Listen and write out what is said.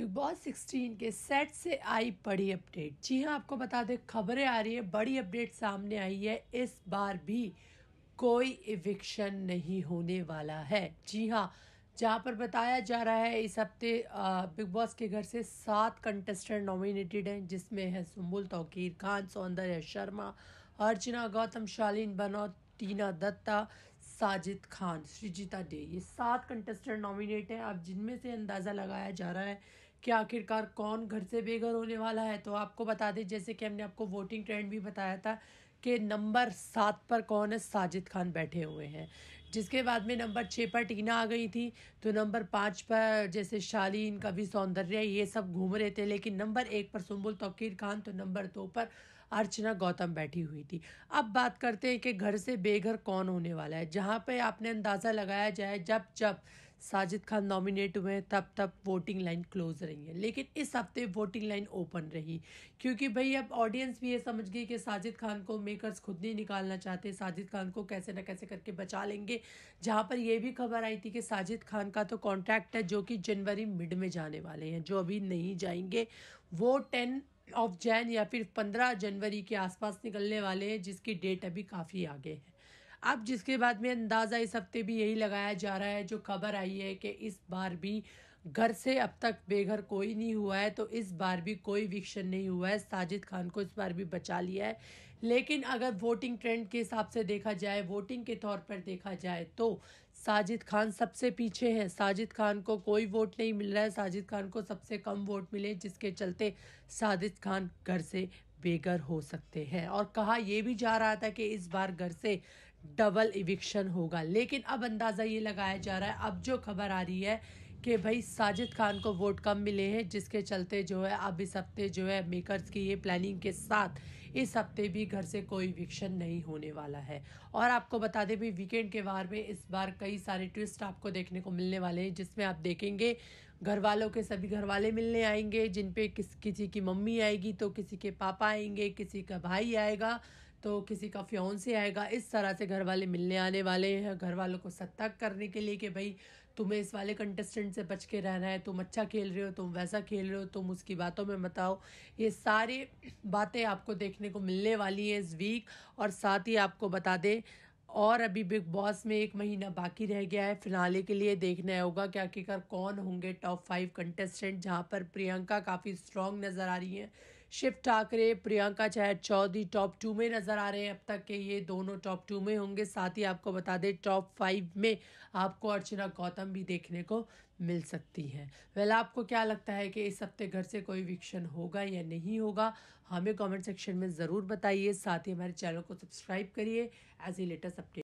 big Boss sixteen के set से आई बड़ी अपडेट जी हाँ आपको बता दें खबरें आ रही है बड़ी अपडेट सामने आई है इस बार भी कोई इविक्शन नहीं होने वाला है जी हाँ जहाँ पर बताया जा रहा है इस हफ्ते बिग बॉस के घर से सात कंटेस्टेंट नॉमिनेटेड हैं जिसमें है सुम्बुल तोकीर खान सौंदर्य शर्मा अर्चना गौतम शालीन बनौत टीना दत्ता साजिद खान श्रीजिता डे ये सात कंटेस्टेंट नॉमिनेट हैं अब जिनमें से अंदाज़ा लगाया जा रहा है कि आखिरकार कौन घर से बेघर होने वाला है तो आपको बता दें जैसे कि हमने आपको वोटिंग ट्रेंड भी बताया था कि नंबर सात पर कौन है साजिद खान बैठे हुए हैं जिसके बाद में नंबर छः पर टीना आ गई थी तो नंबर पाँच पर जैसे शालीन कवि सौंदर्य ये सब घूम रहे थे लेकिन नंबर एक पर सुम्बुल तोकीर खान तो नंबर दो पर अर्चना गौतम बैठी हुई थी अब बात करते हैं कि घर से बेघर कौन होने वाला है जहाँ पे आपने अंदाज़ा लगाया जाए जब जब साजिद खान नॉमिनेट हुए हैं तब तब वोटिंग लाइन क्लोज रही है लेकिन इस हफ्ते वोटिंग लाइन ओपन रही क्योंकि भाई अब ऑडियंस भी ये समझ गई कि साजिद खान को मेकर्स खुद नहीं निकालना चाहते साजिद खान को कैसे ना कैसे करके बचा लेंगे जहाँ पर यह भी खबर आई थी कि साजिद खान का तो कॉन्ट्रैक्ट है जो कि जनवरी मिड में जाने वाले हैं जो अभी नहीं जाएंगे वो टेन ऑफ जैन या फिर पंद्रह जनवरी के आसपास निकलने वाले हैं जिसकी डेट अभी काफ़ी आगे है अब जिसके बाद में अंदाज़ा इस हफ्ते भी यही लगाया जा रहा है जो खबर आई है कि इस बार भी घर से अब तक बेघर कोई नहीं हुआ है तो इस बार भी कोई विक्शन नहीं हुआ है साजिद खान को इस बार भी बचा लिया है लेकिन अगर वोटिंग ट्रेंड के हिसाब से देखा जाए वोटिंग के तौर पर देखा जाए तो साजिद खान सबसे पीछे हैं साजिद खान को कोई वोट नहीं मिल रहा है साजिद खान को सबसे कम वोट मिले जिसके चलते साजिद खान घर से बेघर हो सकते हैं और कहा यह भी जा रहा था कि इस बार घर से डबल इविक्शन होगा लेकिन अब अंदाज़ा ये लगाया जा रहा है अब जो खबर आ रही है कि भाई साजिद खान को वोट कम मिले हैं जिसके चलते जो है अब इस हफ्ते जो है मेकर्स की ये प्लानिंग के साथ इस हफ्ते भी घर से कोई विक्शन नहीं होने वाला है और आपको बता दें भी वीकेंड के वार में इस बार कई सारे ट्विस्ट आपको देखने को मिलने वाले हैं जिसमें आप देखेंगे घर वालों के सभी घर वाले मिलने आएंगे जिन पे किस किसी की मम्मी आएगी तो किसी के पापा आएंगे किसी का भाई आएगा तो किसी का फ्योन से आएगा इस तरह से घर वाले मिलने आने वाले हैं घर वालों को सतर्क करने के लिए कि भाई तुम्हें इस वाले कंटेस्टेंट से बच के रहना है तुम अच्छा खेल रहे हो तुम वैसा खेल रहे हो तुम उसकी बातों में बताओ ये सारी बातें आपको देखने को मिलने वाली हैं इस वीक और साथ ही आपको बता दें और अभी बिग बॉस में एक महीना बाकी रह गया है फिनाले के लिए देखना होगा कि आखिरकार कौन होंगे टॉप फाइव कंटेस्टेंट जहाँ पर प्रियंका काफ़ी स्ट्रॉन्ग नज़र आ रही हैं शिव ठाकरे प्रियंका चहर चौधरी टॉप टू में नज़र आ रहे हैं अब तक के ये दोनों टॉप टू में होंगे साथ ही आपको बता दें टॉप फाइव में आपको अर्चना गौतम भी देखने को मिल सकती हैं वेल आपको क्या लगता है कि इस हफ्ते घर से कोई विक्षण होगा या नहीं होगा हमें कमेंट सेक्शन में ज़रूर बताइए साथ ही हमारे चैनल को सब्सक्राइब करिए एज ए लेटेस्ट अपडेट